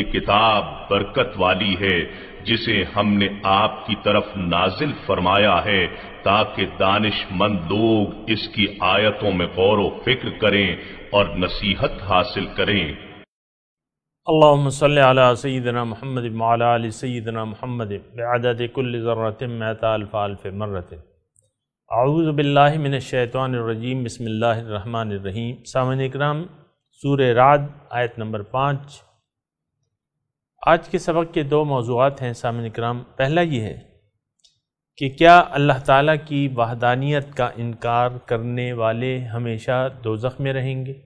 ये किताब बरकत वाली है जिसे हमने आपकी तरफ नाजिल फरमाया है ताकि दानिशमंद लोग इसकी आयतों में गौर व फिक्र करें और नसीहत हासिल करें अल्लाम सल सईदना महमद माल सईदना महमद आदत कुल ज़र्रतम महताफ़ालफ़ मर्रत आऊज़बिल्लिमिनशैतवानरजीम बसमीम सामन कराम सूर राद आयत नंबर पाँच आज के सबक के दो मौजूद हैं सामिन कराम पहला ये है कि क्या अल्लाह ताला की वाहदानियत का इनकार करने वाले हमेशा दो में रहेंगे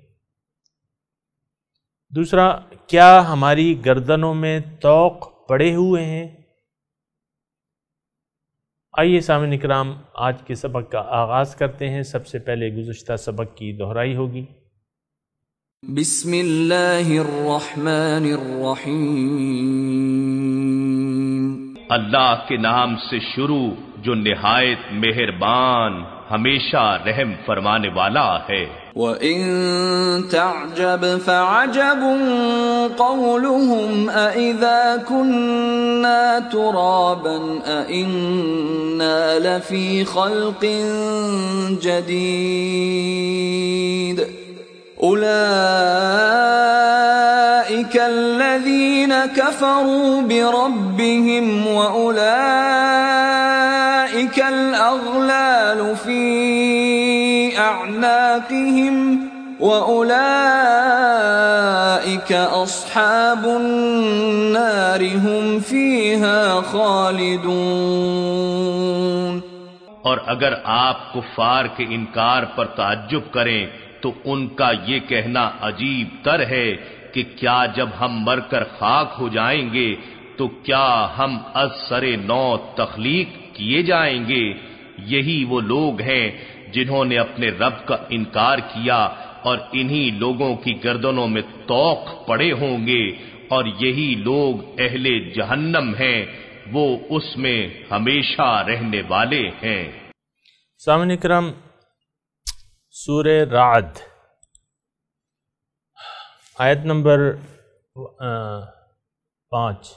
दूसरा क्या हमारी गर्दनों में तोक पड़े हुए हैं आइए सामिन कराम आज के सबक का आगाज़ करते हैं सबसे पहले गुज्त सबक की दोहराई होगी بسم الله الرحمن الرحيم اللہ کے نام سے شروع جو نہایت مہربان ہمیشہ رحم فرمانے والا ہے وَإِن تَعْجَبْ فَعَجَبٌ قَوْلُهُمْ أَإِذَا كُنَّا تُرَابًا أَإِنَّا لَفِي خَلْقٍ جَدِيدٍ أولئك الذين كفروا بربهم وأولئك الأغلال في أعناقهم وأولئك أصحاب النار هم فيها خالدون اور اگر آپ کفار کے انکار پر تعجب کریں तो उनका ये कहना अजीब तर है कि क्या जब हम मरकर खाक हो जाएंगे तो क्या हम असरे नौ तखलीक किए जाएंगे यही वो लोग हैं जिन्होंने अपने रब का इनकार किया और इन्हीं लोगों की गर्दनों में तोक पड़े होंगे और यही लोग अहले जहन्नम हैं वो उसमें हमेशा रहने वाले हैं सामने क्रम सूर राद आयत नंबर पाँच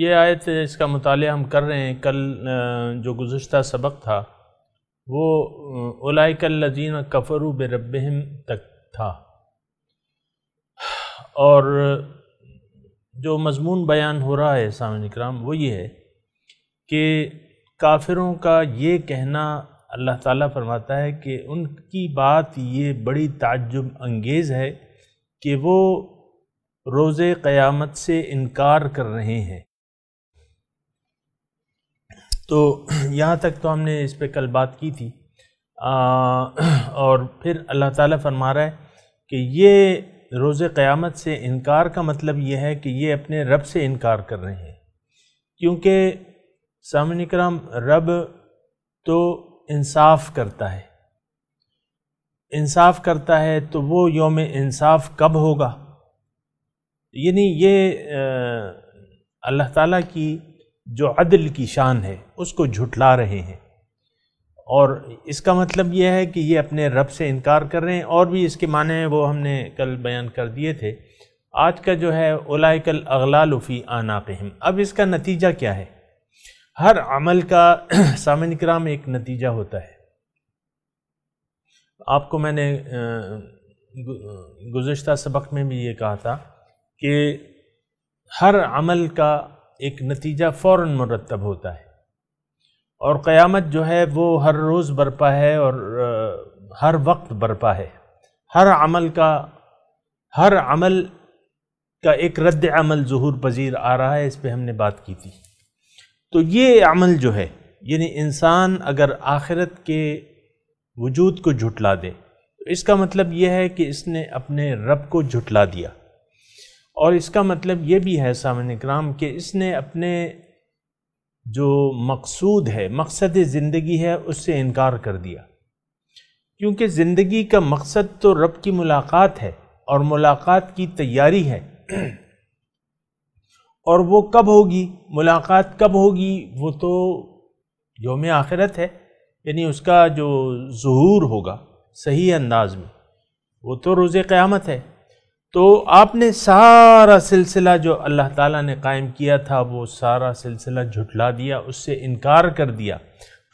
ये आयत इसका मताल हम कर रहे हैं कल जो गुज्त सबक था वो उलाइकल्लिन कफ़रू बेरबहम तक था और जो मजमून बयान हो रहा है सामने कराम वो ये है कि काफिरों का ये कहना अल्लाह ताला फरमाता है कि उनकी बात ये बड़ी ताज्जुब अंगेज़ है कि वो रोज़ क़यामत से इनकार कर रहे हैं तो यहाँ तक तो हमने इस पर कल बात की थी आ, और फिर अल्लाह ताला फरमा रहा है कि ये रोज़ क़यामत से इनकार का मतलब यह है कि ये अपने रब से इनकार कर रहे हैं क्योंकि सामने कराम रब तो इंसाफ करता है इंसाफ करता है तो वो योम इंसाफ कब होगा यानी ये अल्लाह ताला की जो अदल की शान है उसको झुटला रहे हैं और इसका मतलब यह है कि ये अपने रब से इनकार कर रहे हैं और भी इसके माने हैं वो हमने कल बयान कर दिए थे आज का जो है ओलाकल अगलालफ़ी आना पहम अब इसका नतीजा क्या है हर अमल का सामिन कराम एक नतीजा होता है आपको मैंने गुज्त सबक में भी ये कहा था कि हर अमल का एक नतीजा फ़ौर मरतब होता है और क़यामत जो है वो हर रोज़ बरपा है और हर वक्त बरपा है हर अमल का हर अमल का एक रद्द अमल जहूर पजीर आ रहा है इस पर हमने बात की थी तो ये अमल जो है यानी इंसान अगर आखिरत के वजूद को झुटला दे तो इसका मतलब यह है कि इसने अपने रब को झुटला दिया और इसका मतलब ये भी है सामान्य कराम कि इसने अपने जो मकसूद है मकसद ज़िंदगी है उससे इनकार कर दिया क्योंकि ज़िंदगी का मकसद तो रब की मुलाकात है और मुलाकात की तैयारी है और वो कब होगी मुलाकात कब होगी वो तो योम आखिरत है यानी उसका जो जहूर होगा सही अंदाज में वो तो रोज़ क़्यामत है तो आपने सारा सिलसिला जो अल्लाह ताला ने कायम किया था वो सारा सिलसिला झुटला दिया उससे इनकार कर दिया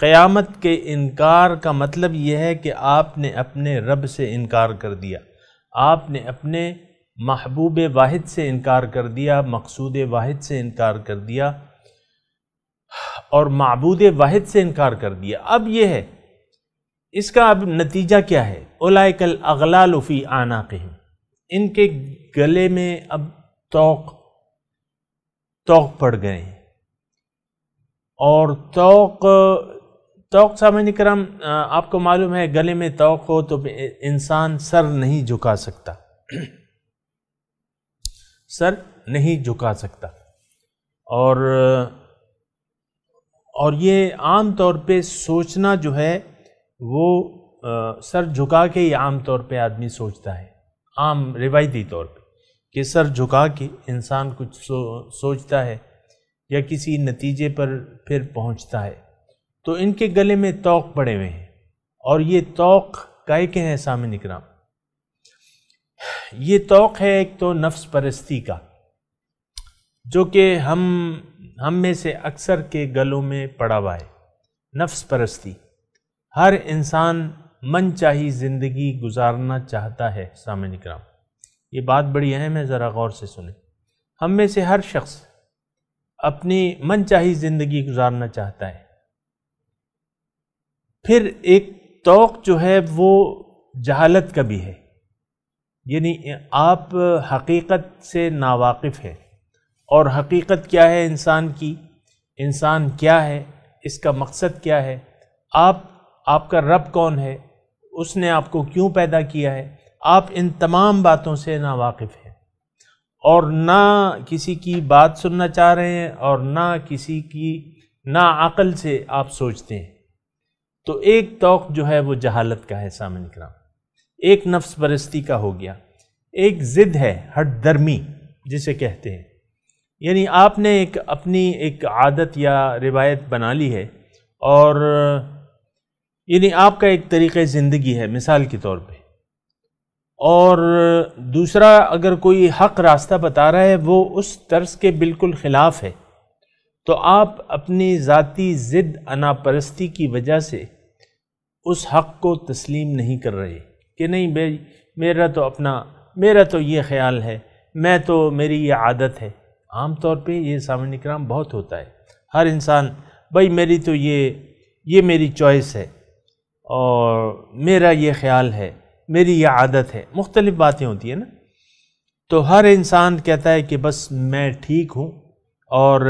क़यामत के इनकार का मतलब यह है कि आपने अपने रब से इनकार कर दिया आपने अपने महबूब वाहिद से इनकार कर दिया मकसूद वाहिद से इनकार कर दिया और मबूद वाहिद से इनकार कर दिया अब यह है इसका अब नतीजा क्या है ओलाकल लुफी आना कह इनके गले में अब तोक तोक पड़ गए और तोक तोक सामने कराम आपको मालूम है गले में तोक हो तो इंसान सर नहीं झुका सकता सर नहीं झुका सकता और और ये आम तौर पे सोचना जो है वो आ, सर झुका के ही आम तौर पे आदमी सोचता है आम रिवायती तौर पे कि सर झुका के इंसान कुछ सो, सोचता है या किसी नतीजे पर फिर पहुंचता है तो इनके गले में तोक पड़े हुए हैं और ये तोक काय के हैं सामिन इकराम ये तोक़ है एक तो नफ्स परस्ती का जो कि हम हम में से अक्सर के गलों में पड़ा हुआ है नफ्स परस्ती हर इंसान मन चाही ज़िंदगी गुजारना चाहता है सामिन इक्राम ये बात बड़ी अहम है ज़रा गौर से सुने हम में से हर शख्स अपनी मन चाही ज़िंदगी गुजारना चाहता है फिर एक तोक़ जो है वो जहालत का भी है यानी आप हकीकत से नावाकिफ़ हैं और हकीकत क्या है इंसान की इंसान क्या है इसका मकसद क्या है आप आपका रब कौन है उसने आपको क्यों पैदा किया है आप इन तमाम बातों से नावाकिफ़ हैं और ना किसी की बात सुनना चाह रहे हैं और ना किसी की ना अक़ल से आप सोचते हैं तो एक तोक़ जो है वो जहालत का है सामने कराम एक नफ्स परस्ती का हो गया एक ज़िद है हट दर्मी जिसे कहते हैं यानी आपने एक अपनी एक आदत या रिवायत बना ली है और यानी आपका एक तरीक़ ज़िंदगी है मिसाल के तौर पे और दूसरा अगर कोई हक रास्ता बता रहा है वो उस तर्ज के बिल्कुल ख़िलाफ़ है तो आप अपनी ज़ाती ज़िद अनापरस्ती की वजह से उस हक़ को तस्लीम नहीं कर रहे कि नहीं भाई मेरा तो अपना मेरा तो ये ख्याल है मैं तो मेरी ये आदत है आम तौर पे ये सामान्य क्राम बहुत होता है हर इंसान भाई मेरी तो ये ये मेरी चॉइस है और मेरा ये ख्याल है मेरी ये आदत है मुख्तलिफ़ बातें होती हैं ना तो हर इंसान कहता है कि बस मैं ठीक हूँ और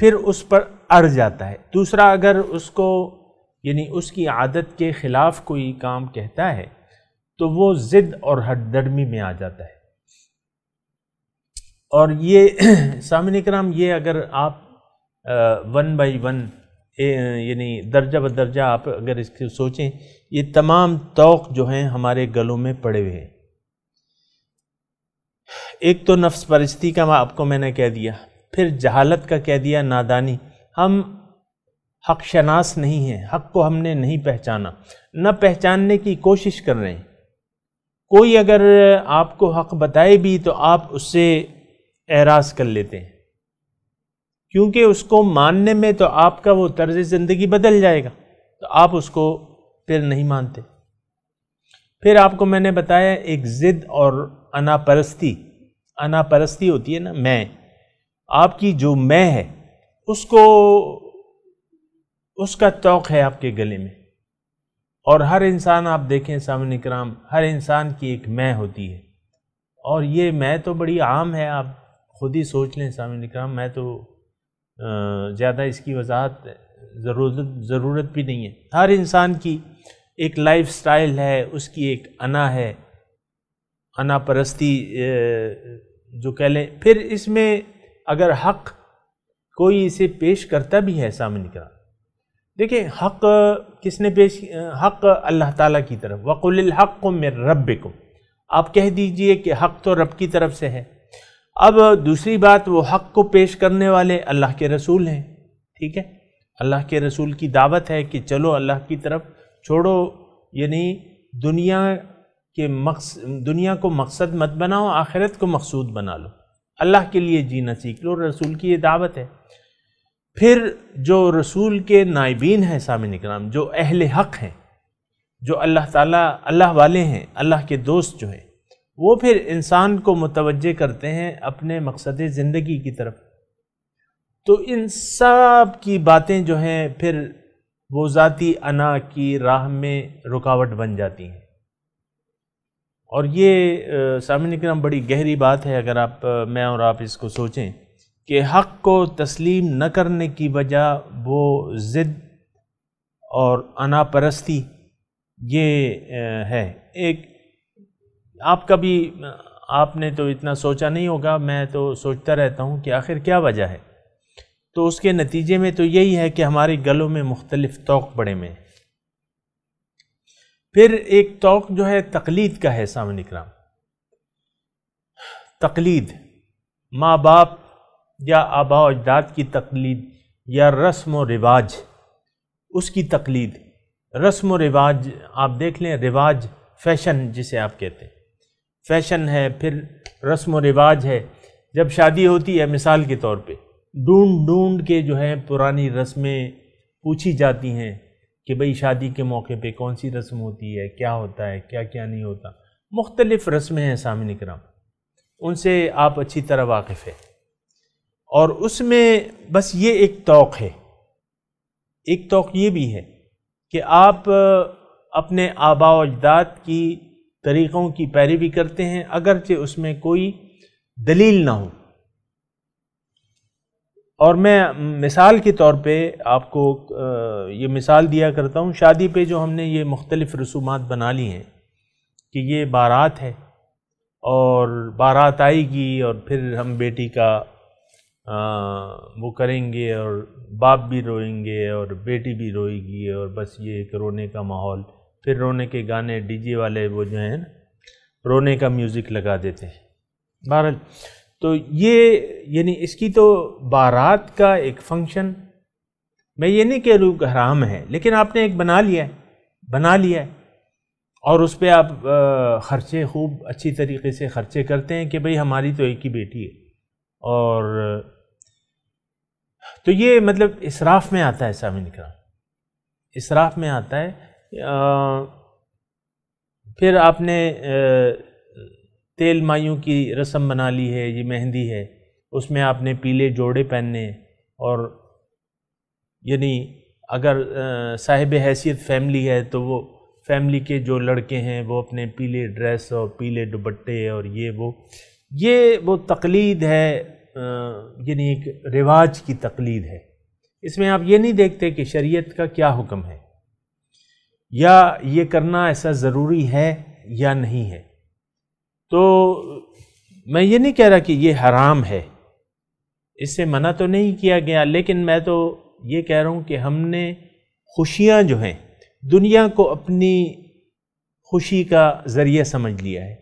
फिर उस पर अड़ जाता है दूसरा अगर उसको यानी उसकी आदत के ख़िलाफ़ कोई काम कहता है तो वो ज़िद और हटदर्मी में आ जाता है और ये सामने कराम ये अगर आप आ, वन बाई वन यानी दर्जा ब दर्जा आप अगर इसके सोचें ये तमाम तोक़ जो हैं हमारे गलों में पड़े हुए हैं एक तो नफ्स परस्ती का आपको मैंने कह दिया फिर जहालत का कह दिया नादानी हम हक शनास नहीं है हक को हमने नहीं पहचाना न पहचानने की कोशिश कर रहे हैं कोई अगर आपको हक बताए भी तो आप उससे एराज कर लेते हैं क्योंकि उसको मानने में तो आपका वो तर्ज ज़िंदगी बदल जाएगा तो आप उसको फिर नहीं मानते फिर आपको मैंने बताया एक ज़िद और अनापरस्ती अनापरस्ती होती है ना मैं आपकी जो मैं है उसको उसका चौक है आपके गले में और हर इंसान आप देखें सामने कराम हर इंसान की एक मैं होती है और ये मैं तो बड़ी आम है आप खुद ही सोच लें सामने कराम मैं तो ज़्यादा इसकी वजाहत ज़रूरत ज़रूरत भी नहीं है हर इंसान की एक लाइफ स्टाइल है उसकी एक अना है अना परस्ती जो कह लें फिर इसमें अगर हक कोई इसे पेश करता भी है सामने कराम देखिए हक किसने पेश हक अल्लाह ताला की तरफ वकुल हक मेर रब को आप कह दीजिए कि हक तो रब की तरफ से है अब दूसरी बात वो हक को पेश करने वाले अल्लाह के रसूल हैं ठीक है अल्लाह के रसूल की दावत है कि चलो अल्लाह की तरफ छोड़ो यानी दुनिया के मकस दुनिया को मकसद मत बनाओ आखिरत को मकसूद बना लो अल्लाह के लिए जीना सीख लो रसूल की ये दावत है फिर जो रसूल के नायबीन हैं सामिन इकराम जो अहल हक हैं जो अल्लाह ताला अल्लाह वाले हैं अल्लाह के दोस्त जो हैं वो फिर इंसान को मुतवजह करते हैं अपने मकसद ज़िंदगी की तरफ तो इन सब की बातें जो हैं फिर वो ज़ाती अना की राह में रुकावट बन जाती हैं और ये सामिन इकराम बड़ी गहरी बात है अगर आप मैं और आप इसको सोचें कि हक़ को तस्लीम न करने की वजह वो ज़िद और अनापरस्ती ये है एक आपका भी आपने तो इतना सोचा नहीं होगा मैं तो सोचता रहता हूँ कि आखिर क्या वजह है तो उसके नतीजे में तो यही है कि हमारे गलों में मुख्तलिफ तोक बड़े में फिर एक तोक जो है तकलीद का है सामने कराम तकलीद माँ बाप या आबा अजदाद की तकलीद या रस्म व रिवाज उसकी तकलीद रस्म व रिवाज आप देख लें रिवाज फैशन जिसे आप कहते हैं फैशन है फिर रस्म व रिवाज है जब शादी होती है मिसाल के तौर पे ढूंढ ढूंढ के जो है पुरानी रस्में पूछी जाती हैं कि भाई शादी के मौके पे कौन सी रस्म होती है क्या होता है क्या क्या नहीं होता मुख्तलिफ़ रस्में हैं सामने कराम उनसे आप अच्छी तरह वाकिफ़ हैं और उसमें बस ये एक तोक़ है एक तो ये भी है कि आप अपने आबा अजदाद की तरीक़ों की पैरवी करते हैं अगरचे उसमें कोई दलील ना हो और मैं मिसाल के तौर पे आपको ये मिसाल दिया करता हूँ शादी पे जो हमने ये मुख्तलिफ़ रसूमात बना ली हैं कि ये बारात है और बारात आएगी और फिर हम बेटी का वो करेंगे और बाप भी रोएंगे और बेटी भी रोएगी और बस ये एक रोने का माहौल फिर रोने के गाने डीजे वाले वो जो हैं रोने का म्यूज़िक लगा देते हैं बहरहाल तो ये यानी इसकी तो बारात का एक फंक्शन मैं ये नहीं कह रूँ हराम है लेकिन आपने एक बना लिया है बना लिया है और उस पर आप ख़र्चे खूब अच्छी तरीके से ख़र्चे करते हैं कि भाई हमारी तो एक ही बेटी है और तो ये मतलब इसराफ में आता है सामिन का इसराफ में आता है आ, फिर आपने आ, तेल मायों की रस्म बना ली है ये मेहंदी है उसमें आपने पीले जोड़े पहनने और यानी अगर साहिब हैसियत फैमिली है तो वो फैमिली के जो लड़के हैं वो अपने पीले ड्रेस और पीले दुपट्टे और ये वो ये वो तकलीद है यानी एक रिवाज की तकलीद है इसमें आप ये नहीं देखते कि शरीयत का क्या हुक्म है या ये करना ऐसा ज़रूरी है या नहीं है तो मैं ये नहीं कह रहा कि ये हराम है इससे मना तो नहीं किया गया लेकिन मैं तो ये कह रहा हूँ कि हमने खुशियाँ जो हैं दुनिया को अपनी खुशी का ज़रिया समझ लिया है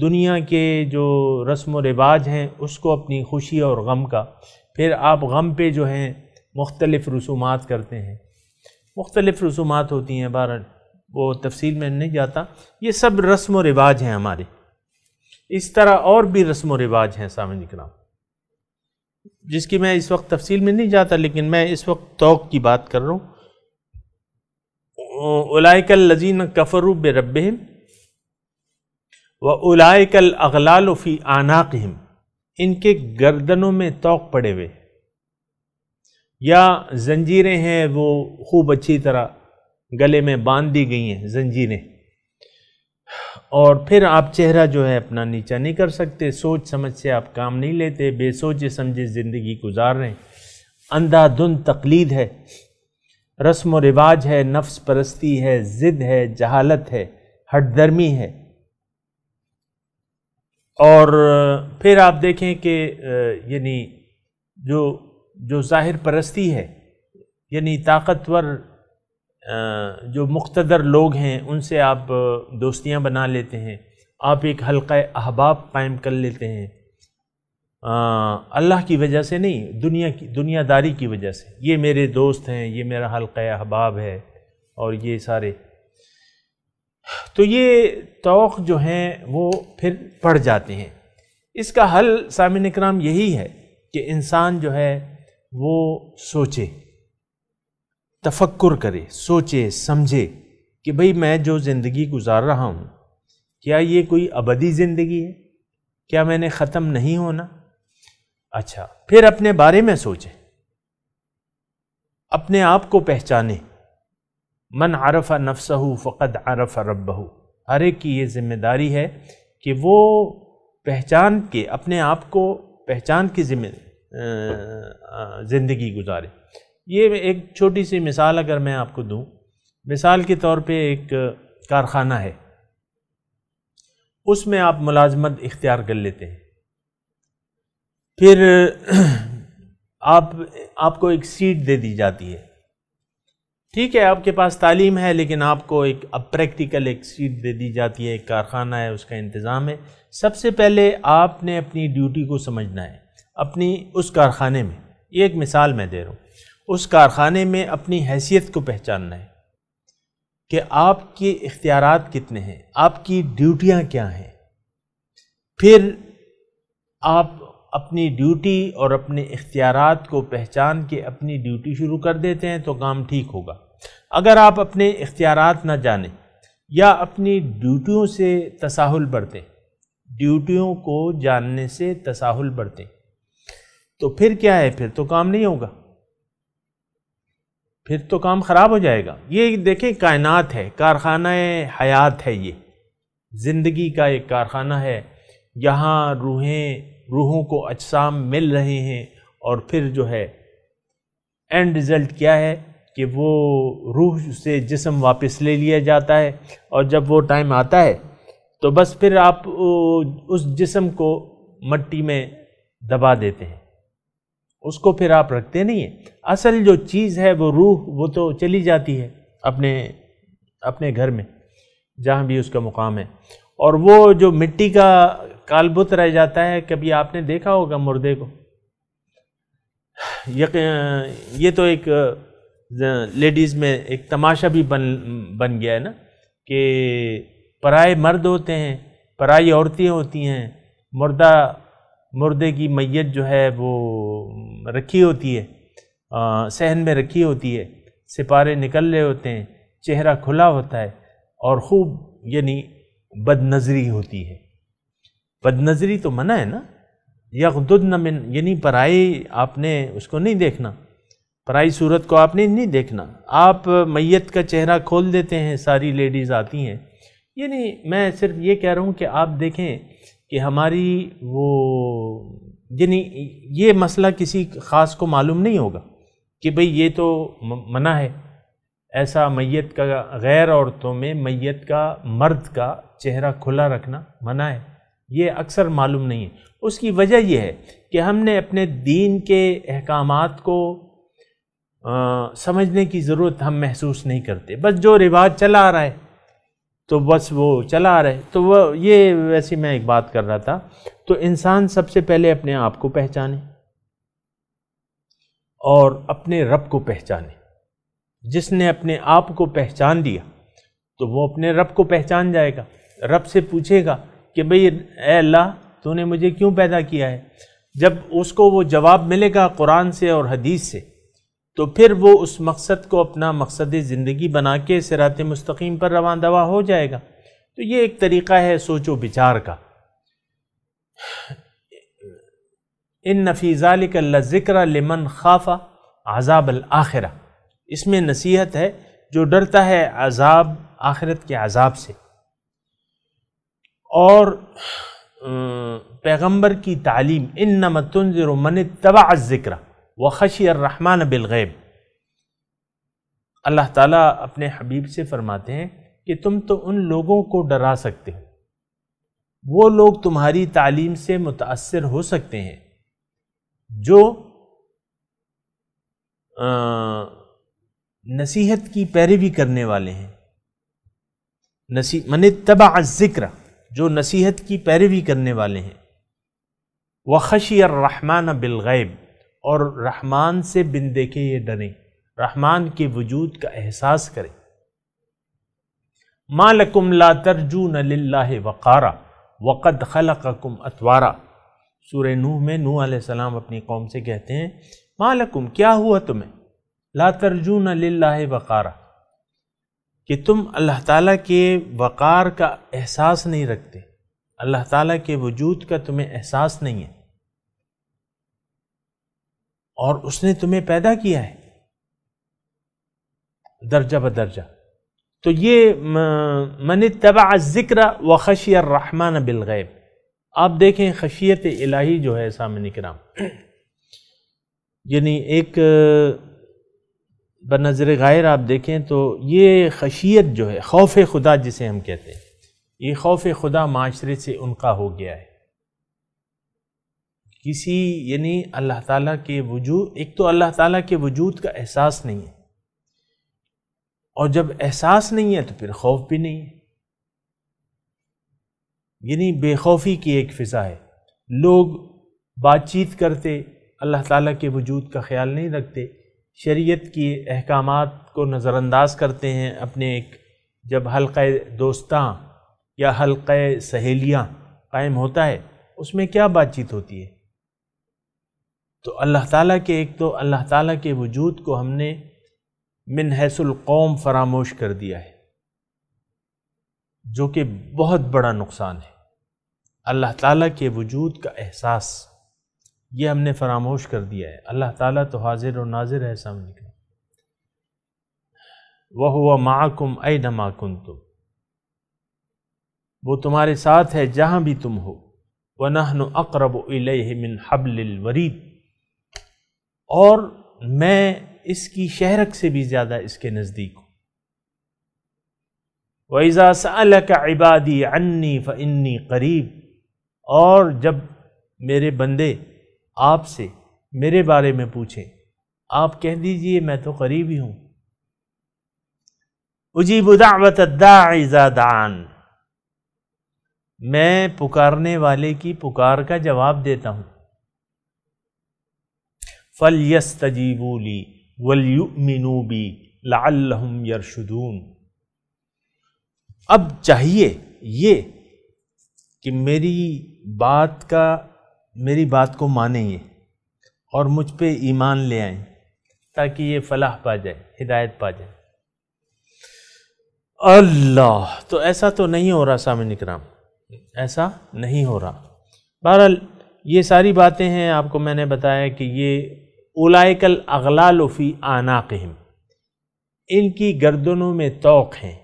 दुनिया के जो रस्म व रिवाज हैं उसको अपनी खुशी और गम का फिर आप गम पे जो हैं मुख्तलिफ़ रसूमात करते हैं मुख्तलिफ़ रसूमात होती हैं बहर वो तफसील में नहीं जाता ये सब रस्म व रिवाज हैं हमारे इस तरह और भी रस्म व रिवाज हैं सामने कराम जिसकी मैं इस वक्त तफसील में नहीं जाता लेकिन मैं इस वक्त तोक़ की बात कर रहा हूँ उलाइकल लजीन कफरू बरबहम व उलाइकल अगलालफ़ी आनाकम इनके गर्दनों में तोक पड़े हुए या जंजीरें हैं वो खूब अच्छी तरह गले में बांध दी गई हैं जंजीरें और फिर आप चेहरा जो है अपना नीचा नहीं कर सकते सोच समझ से आप काम नहीं लेते बेसोचे समझे ज़िंदगी गुजार रहे हैं अंधाधुन तकलीद है रस्म व रिवाज है नफ्स परस्ती है ज़िद है जहालत है हटदर्मी है और फिर आप देखें कि यानी जो जो ज़ाहिर परस्ती है यानी ताकतवर जो मुख्तर लोग हैं उनसे आप दोस्तियां बना लेते हैं आप एक हल्का अहबाब कायम कर लेते हैं अल्लाह की वजह से नहीं दुनिया की दुनियादारी की वजह से ये मेरे दोस्त हैं ये मेरा हल्का अहबाब है और ये सारे तो ये तोक़ जो हैं वो फिर पड़ जाते हैं इसका हल सामिन कराम यही है कि इंसान जो है वो सोचे तफक्र करे सोचे समझे कि भाई मैं जो ज़िंदगी गुजार रहा हूँ क्या ये कोई अबदी ज़िंदगी है क्या मैंने ख़त्म नहीं होना अच्छा फिर अपने बारे में सोचे अपने आप को पहचाने मन आरफ़ा नफसहू फ़कत अरफा रबहू हर एक की ये जिम्मेदारी है कि वो पहचान के अपने आप को पहचान की जिम्मे ज़िंदगी गुजारे ये एक छोटी सी मिसाल अगर मैं आपको दूँ मिसाल के तौर पे एक कारखाना है उसमें आप मुलाजमत इख्तियार कर लेते हैं फिर आप आपको एक सीट दे दी जाती है ठीक है आपके पास तालीम है लेकिन आपको एक अब प्रैक्टिकल एक सीट दे दी जाती है एक कारखाना है उसका इंतज़ाम है सबसे पहले आपने अपनी ड्यूटी को समझना है अपनी उस कारखाने में ये एक मिसाल मैं दे रहा हूँ उस कारखाने में अपनी हैसियत को पहचानना है कि आपके इख्तियार कितने हैं आपकी ड्यूटियाँ क्या हैं फिर आप अपनी ड्यूटी और अपने इख्तियार को पहचान के अपनी ड्यूटी शुरू कर देते हैं तो काम ठीक होगा अगर आप अपने इख्तियार ना जाने या अपनी ड्यूटियों से तसाहुल बरतें ड्यूटियों को जानने से तसाहुल बरतें तो फिर क्या है फिर तो काम नहीं होगा फिर तो काम ख़राब हो जाएगा ये देखें कायनात है कारखाना हयात है ये ज़िंदगी का एक कारखाना है यहाँ रूहें रूहों को अजसाम मिल रहे हैं और फिर जो है एंड रिज़ल्ट क्या है कि वो रूह से जिसम वापस ले लिया जाता है और जब वो टाइम आता है तो बस फिर आप उस जिसम को मट्टी में दबा देते हैं उसको फिर आप रखते नहीं हैं असल जो चीज़ है वो रूह वो तो चली जाती है अपने अपने घर में जहाँ भी उसका मुकाम है और वो जो मिट्टी का कालबुत रह जाता है कभी आपने देखा होगा मुर्दे को ये तो एक लेडीज़ में एक तमाशा भी बन बन गया है ना कि पराए मर्द होते हैं पराई औरतें होती हैं मुर्दा मुर्दे की मैत जो है वो रखी होती है आ, सहन में रखी होती है सिपारे निकल रहे होते हैं चेहरा खुला होता है और खूब यानी बदनज़री होती है बदनज़री तो मना है ना यकदुद नमिन यानी पराई आपने उसको नहीं देखना पराई सूरत को आपने नहीं देखना आप मैत का चेहरा खोल देते हैं सारी लेडीज़ आती हैं ये नहीं मैं सिर्फ ये कह रहा हूँ कि आप देखें कि हमारी वो यानी ये मसला किसी ख़ास को मालूम नहीं होगा कि भाई ये तो मना है ऐसा मैत का गैर औरतों में मैत का मर्द का चेहरा खुला रखना मना है ये अक्सर मालूम नहीं है उसकी वजह यह है कि हमने अपने दीन के अहकाम को आ, समझने की ज़रूरत हम महसूस नहीं करते बस जो रिवाज चला आ रहा है तो बस वो चला आ रहा है तो वह ये वैसे मैं एक बात कर रहा था तो इंसान सबसे पहले अपने आप को पहचाने और अपने रब को पहचाने जिसने अपने आप को पहचान दिया तो वो अपने रब को पहचान जाएगा रब से पूछेगा कि भई अल्लाह तूने मुझे क्यों पैदा किया है जब उसको वो जवाब मिलेगा कुरान से और हदीस से तो फिर वो उस मकसद को अपना मकसद ज़िंदगी बना के सिरात मुस्तकीम पर रवान दवा हो जाएगा तो ये एक तरीका है सोचो विचार का इन नफीजाल ज़िक्र लिमन खाफा आज़ाब आखिरा इसमें नसीहत है जो डरता है आज़ाब आखिरत के आज़ाब से और पैगंबर की तालीम इन नमतुन मन तबाजिक्रा ज़िक्रा व रहमान बिलगैब अल्लाह ताला अपने हबीब से फरमाते हैं कि तुम तो उन लोगों को डरा सकते हो वो लोग तुम्हारी तालीम से मुतासर हो सकते हैं जो आ, नसीहत की पैरवी करने वाले हैं नसी मन तबा ज़िक्र जो नसीहत की पैरवी करने वाले हैं वखशी रहमान बिलगैब और रहमान से बिन देखे ये डरें रहमान के वजूद का एहसास करें मालकुम ला तरजू न वक़ारा वक़द खलकुम अतवारा सूर्य नूह में नूह सलाम अपनी कौम से कहते हैं मालकुम क्या हुआ तुम्हें ला तरजू न वक़ारा कि तुम अल्लाह ताला के वक़ार का एहसास नहीं रखते अल्लाह ताला के वजूद का तुम्हें एहसास नहीं है और उसने तुम्हें पैदा किया है दर्जा ब दर्जा तो ये मन तबा ज़िक्र व खशियर रहमान गैब आप देखें खशियत इलाही जो है सामने कराम यानी एक नज़र गायर आप देखें तो ये खशियत जो है खौफ खुदा जिसे हम कहते हैं ये खौफ खुदा माशरे से उनका हो गया है किसी यानी अल्लाह ताला के वजूद एक तो अल्लाह ताला के वजूद का एहसास नहीं है और जब एहसास नहीं है तो फिर खौफ भी नहीं है यानी बेखौफी की एक फ़िज़ा है लोग बातचीत करते अल्लाह ताला के वजूद का ख्याल नहीं रखते शरीयत के अहकाम को नज़रअंदाज करते हैं अपने एक जब हल्के दोस्तां या हल्के सहेलियाँ कायम होता है उसमें क्या बातचीत होती है तो अल्लाह ताला के एक तो अल्लाह ताला के वजूद को हमने मिन हैसुल कौम फरामोश कर दिया है जो कि बहुत बड़ा नुकसान है अल्लाह ताला के वजूद का एहसास ये हमने फरामोश कर दिया है अल्लाह ताला तो हाजिर और नाजिर है सामने का वह हुआ माकुम ऐ नमाकुन तुम वो तुम्हारे साथ है जहाँ भी तुम हो वनहन अकरब इलह मिन हबल वरीद और मैं इसकी शहरक से भी ज़्यादा इसके नज़दीक हूँ वैज़ा साल का इबादी अन्नी फ़न्नी करीब और जब मेरे बंदे आपसे मेरे बारे में पूछें आप कह दीजिए मैं तो करीब ही हूँ उजीब दावत दान मैं पुकारने वाले की पुकार का जवाब देता हूँ फलियस तजीबूली वलयुमिनूबी लाम यरशुदून अब चाहिए ये कि मेरी बात का मेरी बात को माने ये और मुझ पर ईमान ले आए ताकि ये फलाह पा जाए हिदायत पा जाए अल्लाह तो ऐसा तो नहीं हो रहा सामिन इकराम ऐसा नहीं हो रहा बहरहाल ये सारी बातें हैं आपको मैंने बताया कि ये उलाइकल अगलालफ़ी आनाकहम इनकी गर्दनों में तोक़ हैं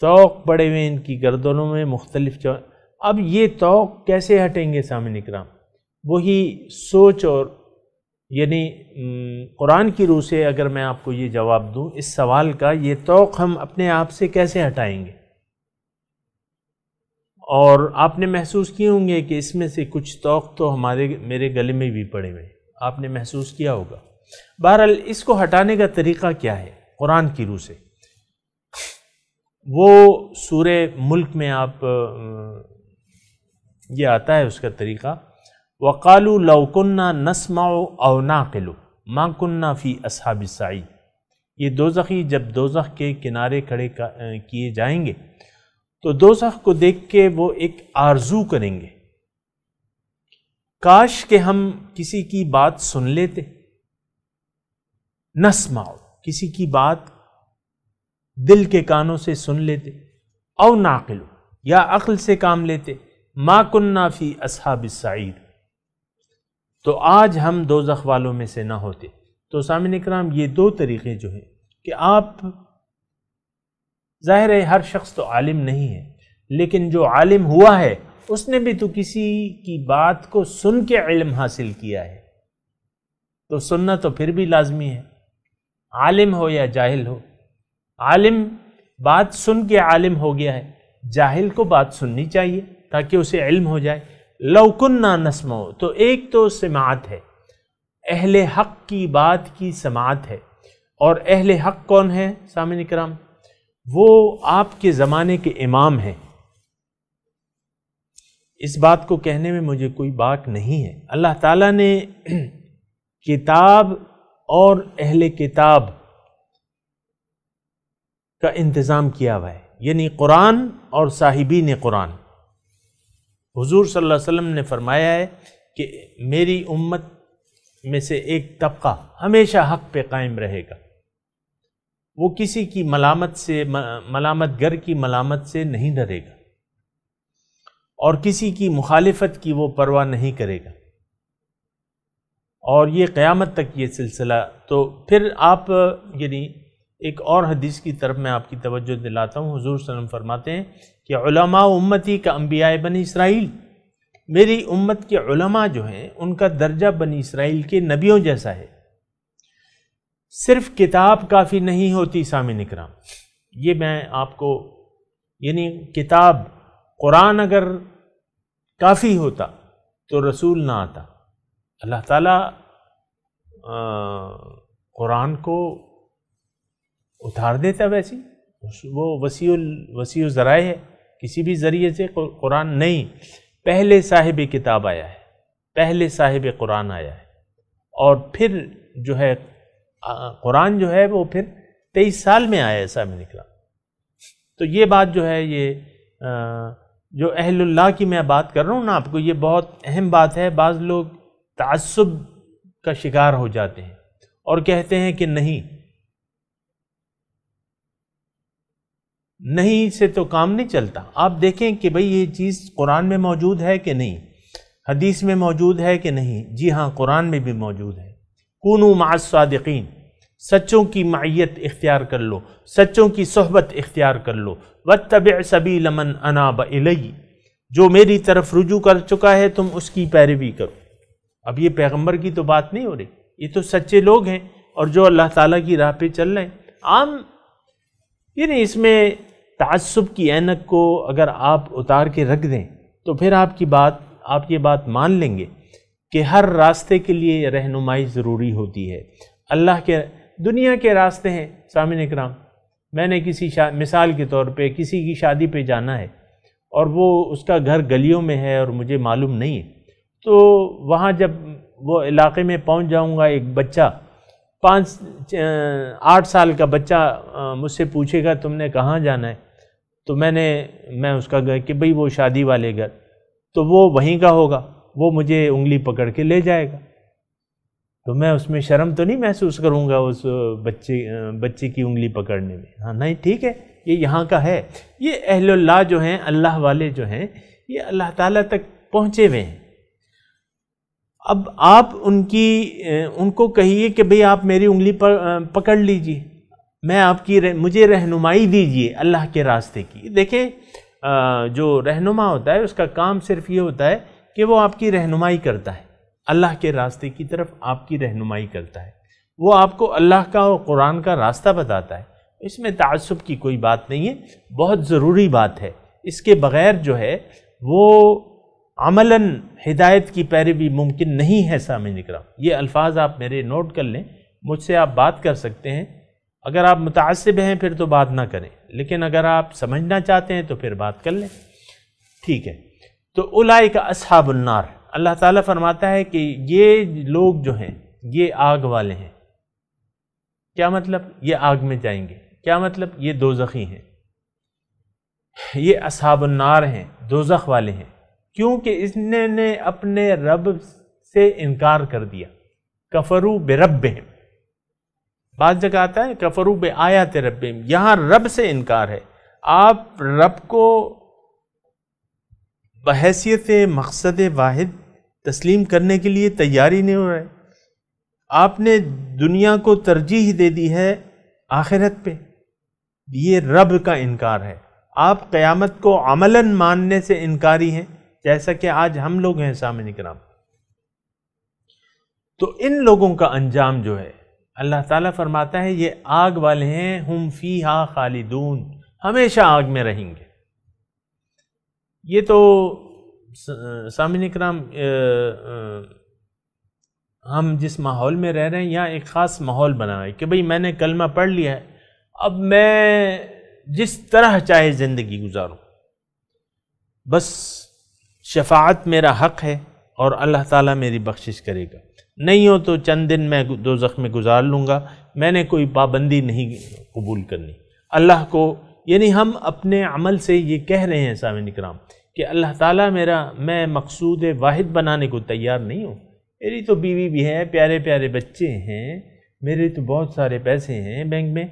तोक़ पड़े हुए इनकी गर्दनों में मुख्तलिफ अब ये तोक़ कैसे हटेंगे सामिन इक्राम वही सोच और यानी कुरान की रूह से अगर मैं आपको ये जवाब दूँ इस सवाल का ये तोक़ हम अपने आप से कैसे हटाएंगे और आपने महसूस किए होंगे कि इसमें से कुछ तोक़ तो हमारे मेरे गले में भी पड़े हुए हैं आपने महसूस किया होगा बहरहाल इसको हटाने का तरीका क्या है कुरान की रूह से वो सूर मुल्क में आप ये आता है उसका तरीका वकालू लौकुन्ना नसमा और माँ माकुन्ना फ़ी असहाब साई ये जखी जब दोजख के किनारे खड़े किए जाएंगे तो दोजख को देख के वो एक आरजू करेंगे काश के हम किसी की बात सुन लेते नस्माओ किसी की बात दिल के कानों से सुन लेते औ नाकिल या अक्ल से काम लेते मा कुन्ना फी असहाब सईद तो आज हम दो वालों में से ना होते तो सामिन कराम ये दो तरीके जो हैं कि आप ज़ाहिर है हर शख्स तो आलिम नहीं है लेकिन जो आलिम हुआ है उसने भी तो किसी की बात को सुन के इल्म हासिल किया है तो सुनना तो फिर भी लाजमी है आलिम हो या जाहिल हो आलिम बात सुन के आलिम हो गया है जाहिल को बात सुननी चाहिए ताकि उसे इल्म हो जाए लौकुन्ना नस्म हो तो एक तो समात है अहले हक की बात की समात है और अहल हक कौन है सामिन कराम वो आपके ज़माने के इमाम हैं इस बात को कहने में मुझे कोई बात नहीं है अल्लाह ताला ने किताब और अहले किताब का इंतज़ाम किया हुआ है यानी कुरान और साहिबी ने कुरान हुजूर सल्लल्लाहु अलैहि वसल्लम ने फरमाया है कि मेरी उम्मत में से एक तबका हमेशा हक पे कायम रहेगा वो किसी की मलामत से मलामत गर की मलामत से नहीं डरेगा और किसी की मुखालफत की वो परवाह नहीं करेगा और ये क़यामत तक ये सिलसिला तो फिर आप यानी एक और हदीस की तरफ मैं आपकी तवज्जो दिलाता हूँ हजूर सलम फरमाते हैं कि उलमा उम्मती का अम्बिया बनी इसराइल मेरी उम्मत के उलमा जो हैं उनका दर्जा बनी इसराइल के नबियों जैसा है सिर्फ किताब काफ़ी नहीं होती सामिन इकराम ये मैं आपको यानी किताब कुरान अगर काफ़ी होता तो रसूल ना आता अल्लाह ताला कुरान को उतार देता वैसी वो वसी वसी ज़राए है किसी भी ज़रिए से कुरान नहीं पहले साहिब किताब आया है पहले साहिब कुरान आया है और फिर जो है कुरान जो है वो फिर तेईस साल में आया ऐसा में निकला तो ये बात जो है ये आ, जो अहल्ला की मैं बात कर रहा हूँ ना आपको ये बहुत अहम बात है बाज़ लोग तसब का शिकार हो जाते हैं और कहते हैं कि नहीं नहीं से तो काम नहीं चलता आप देखें कि भाई ये चीज़ कुरान में मौजूद है कि नहीं हदीस में मौजूद है कि नहीं जी हाँ कुरान में भी मौजूद है कूनू मासदीन सच्चों की माइत इख्तियार कर लो सच्चों की सहबत इख्तियार कर लो व तब सभी लमन अनाब इलई जो मेरी तरफ रुजू कर चुका है तुम उसकी पैरवी करो अब ये पैगंबर की तो बात नहीं हो रही ये तो सच्चे लोग हैं और जो अल्लाह ताला की राह पे चल रहे हैं आम ये नहीं इसमें तसब की एनक को अगर आप उतार के रख दें तो फिर आपकी बात आप ये बात मान लेंगे कि हर रास्ते के लिए रहनुमाई ज़रूरी होती है अल्लाह के दुनिया के रास्ते हैं सामिन कराम मैंने किसी मिसाल के तौर पे किसी की शादी पे जाना है और वो उसका घर गलियों में है और मुझे मालूम नहीं है तो वहाँ जब वो इलाके में पहुँच जाऊँगा एक बच्चा पाँच आठ साल का बच्चा मुझसे पूछेगा तुमने कहाँ जाना है तो मैंने मैं उसका गया कि भाई वो शादी वाले घर तो वो वहीं का होगा वो मुझे उंगली पकड़ के ले जाएगा तो मैं उसमें शर्म तो नहीं महसूस करूँगा उस बच्चे बच्चे की उंगली पकड़ने में हाँ नहीं ठीक है ये यहाँ का है ये अहल्ला जो हैं अल्लाह वाले जो हैं ये अल्लाह ताला तक पहुँचे हुए हैं अब आप उनकी उनको कहिए कि भाई आप मेरी उंगली पर पकड़ लीजिए मैं आपकी रह, मुझे रहनुमाई दीजिए अल्लाह के रास्ते की देखें जो रहनुमा होता है उसका काम सिर्फ ये होता है कि वो आपकी रहनुमाई करता है अल्लाह के रास्ते की तरफ आपकी रहनुमाई करता है वो आपको अल्लाह का और कुरान का रास्ता बताता है इसमें तसब की कोई बात नहीं है बहुत ज़रूरी बात है इसके बग़ैर जो है वो अमला हिदायत की पैरवी मुमकिन नहीं है सामने निकला ये अल्फाज आप मेरे नोट कर लें मुझसे आप बात कर सकते हैं अगर आप मुतासब हैं फिर तो बात ना करें लेकिन अगर आप समझना चाहते हैं तो फिर बात कर लें ठीक है तो उलाए का असहाबुलनार अल्लाह ताला फरमाता है कि ये लोग जो हैं ये आग वाले हैं क्या मतलब ये आग में जाएंगे क्या मतलब ये जखी हैं ये असाबनार हैं दोजख वाले हैं क्योंकि इसने ने अपने रब से इनकार कर दिया कफरू बेरब हैं बाद जगह आता है कफरू बे आयात रब यहाँ रब से इनकार है आप रब को बहसीत मकसद वाहिद तस्लीम करने के लिए तैयार ही नहीं हो रहा है आपने दुनिया को तरजीह दे दी है आखिरत पे ये रब का इनकार है आप क़यामत को अमला मानने से इनकारी हैं जैसा कि आज हम लोग हैं सामने कराम तो इन लोगों का अंजाम जो है अल्लाह ताला फरमाता है ये आग वाले हैं हम फी हा खालिदून हमेशा आग में रहेंगे ये तो सामिन कराम हम जिस माहौल में रह रहे हैं यहाँ एक ख़ास माहौल बना है कि भाई मैंने कलमा पढ़ लिया है अब मैं जिस तरह चाहे ज़िंदगी गुजारूँ बस शफात मेरा हक़ है और अल्लाह ताला मेरी बख्शिश करेगा नहीं हो तो चंद दिन मैं दो में गुजार लूँगा मैंने कोई पाबंदी नहीं कबूल करनी अल्लाह को यानी हम अपने अमल से ये कह रहे हैं सामिन कराम कि अल्लाह ताला मेरा मैं मकसूद वाहिद बनाने को तैयार नहीं हूँ मेरी तो बीवी भी है प्यारे प्यारे बच्चे हैं मेरे तो बहुत सारे पैसे हैं बैंक में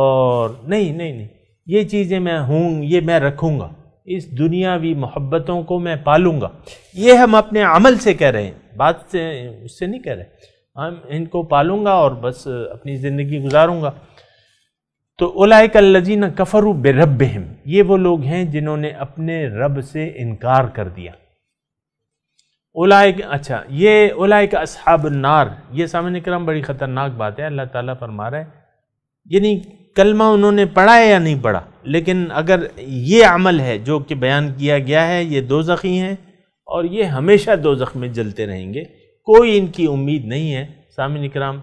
और नहीं नहीं नहीं ये चीज़ें मैं हूँ ये मैं रखूँगा इस दुनियावी मोहब्बतों को मैं पालूँगा ये हम अपने अमल से कह रहे हैं बात से उससे नहीं कह रहे हम इनको पालूँगा और बस अपनी ज़िंदगी गुजारूँगा तो उलायकल्लजीन कफरू बेरब ये वो लोग हैं जिन्होंने अपने रब से इनकार कर दिया उलायक अच्छा ये उलायक असहाब नार ये सामने क्रम बड़ी ख़तरनाक बात है अल्लाह ताला पर मारा है यानी कलमा उन्होंने पढ़ा है या नहीं पढ़ा लेकिन अगर ये अमल है जो कि बयान किया गया है ये दो ज़ख़ी हैं और ये हमेशा दो में जलते रहेंगे कोई इनकी उम्मीद नहीं है सामिन कराम